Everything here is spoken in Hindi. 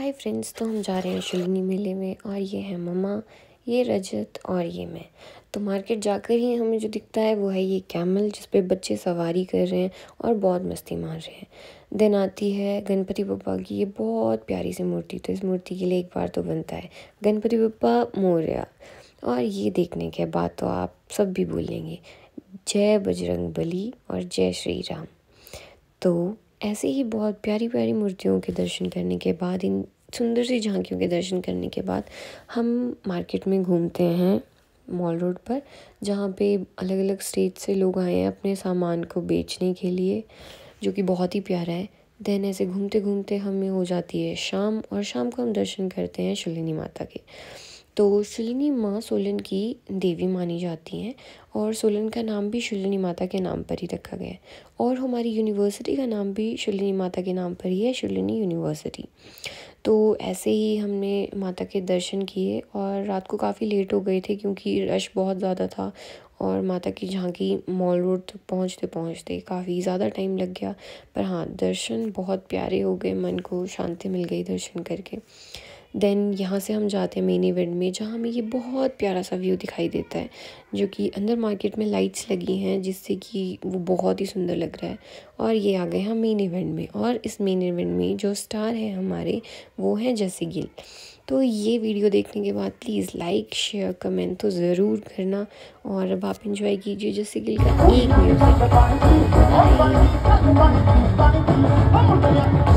हाय फ्रेंड्स तो हम जा रहे हैं शुलनी मेले में और ये है ममा ये रजत और ये मैं तो मार्केट जाकर ही हमें जो दिखता है वो है ये कैमल जिस पे बच्चे सवारी कर रहे हैं और बहुत मस्ती मार रहे हैं दिन आती है गणपति पप्पा की ये बहुत प्यारी सी मूर्ति तो इस मूर्ति के लिए एक बार तो बनता है गणपति पप्पा मौर्या और ये देखने के बाद तो आप सब भी बोलेंगे जय बजरंग बली और जय श्री राम तो ऐसे ही बहुत प्यारी प्यारी मूर्तियों के दर्शन करने के बाद इन सुंदर सी झांकियों के दर्शन करने के बाद हम मार्केट में घूमते हैं मॉल रोड पर जहाँ पे अलग अलग स्टेट से लोग आए हैं अपने सामान को बेचने के लिए जो कि बहुत ही प्यारा है देन ऐसे घूमते घूमते हमें हो जाती है शाम और शाम को हम दर्शन करते हैं शुलिनी माता के तो शुलिनी माँ सोलन की देवी मानी जाती हैं और सोलन का नाम भी शुलिनी माता के नाम पर ही रखा गया है और हमारी यूनिवर्सिटी का नाम भी शुलिनी माता के नाम पर ही है शुलिनी यूनिवर्सिटी तो ऐसे ही हमने माता के दर्शन किए और रात को काफ़ी लेट हो गए थे क्योंकि रश बहुत ज़्यादा था और माता की झांकी मॉल रोड तक पहुँचते पहुँचते काफ़ी ज़्यादा टाइम लग गया पर हाँ दर्शन बहुत प्यारे हो गए मन को शांति मिल गई दर्शन करके देन यहाँ से हम जाते हैं मेन इवेंट में जहाँ हमें ये बहुत प्यारा सा व्यू दिखाई देता है जो कि अंदर मार्केट में लाइट्स लगी हैं जिससे कि वो बहुत ही सुंदर लग रहा है और ये आ गए हम मेन इवेंट में और इस मेन इवेंट में जो स्टार है हमारे वो हैं जैसे गिल तो ये वीडियो देखने के बाद प्लीज़ लाइक शेयर कमेंट तो ज़रूर करना और अब आप इन्जॉय कीजिए जैसे गिल का एक म्यूज़िक